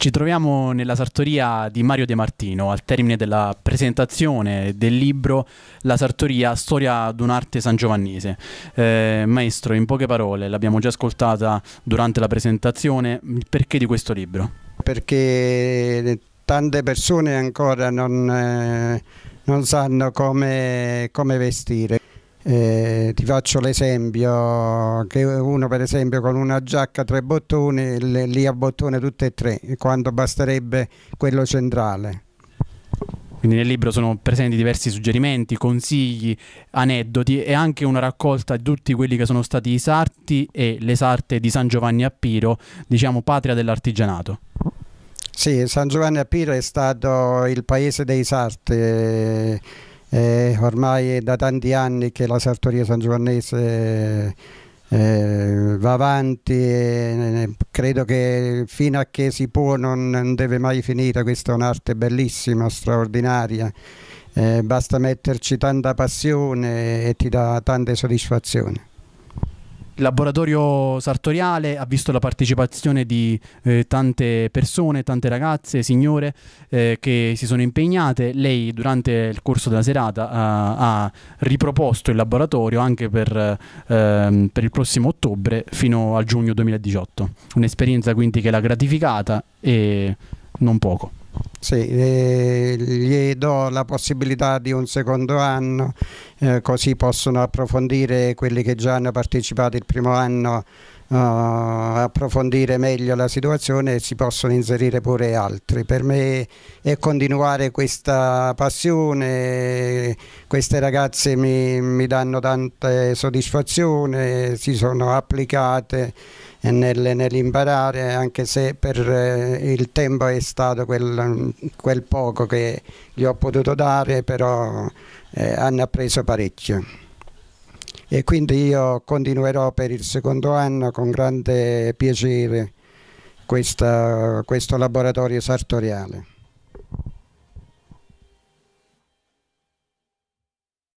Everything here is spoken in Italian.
Ci troviamo nella sartoria di Mario De Martino al termine della presentazione del libro La sartoria storia d'un'arte sangiovannese. Eh, maestro, in poche parole, l'abbiamo già ascoltata durante la presentazione, il perché di questo libro? Perché tante persone ancora non, eh, non sanno come, come vestire. Eh, ti faccio l'esempio che uno per esempio con una giacca a tre bottoni lì a bottone tutte e tre quando basterebbe quello centrale quindi nel libro sono presenti diversi suggerimenti, consigli, aneddoti e anche una raccolta di tutti quelli che sono stati i sarti e le sarte di San Giovanni a Piro, diciamo patria dell'artigianato. Sì, San Giovanni a Piro è stato il paese dei sarti eh, eh, ormai è da tanti anni che la sartoria San Giovannese eh, eh va avanti e eh, credo che fino a che si può non, non deve mai finire, questa è un'arte bellissima, straordinaria, eh, basta metterci tanta passione e ti dà tante soddisfazioni. Il laboratorio sartoriale ha visto la partecipazione di eh, tante persone, tante ragazze, signore eh, che si sono impegnate. Lei durante il corso della serata eh, ha riproposto il laboratorio anche per, ehm, per, il prossimo ottobre fino a giugno 2018. Un'esperienza quindi che l'ha gratificata e non poco. Sì, eh, gli do la possibilità di un secondo anno, eh, così possono approfondire quelli che già hanno partecipato il primo anno approfondire meglio la situazione si possono inserire pure altri. Per me è continuare questa passione, queste ragazze mi, mi danno tante soddisfazioni, si sono applicate nel, nell'imparare anche se per eh, il tempo è stato quel, quel poco che gli ho potuto dare, però eh, hanno appreso parecchio e quindi io continuerò per il secondo anno con grande piacere questa, questo laboratorio sartoriale.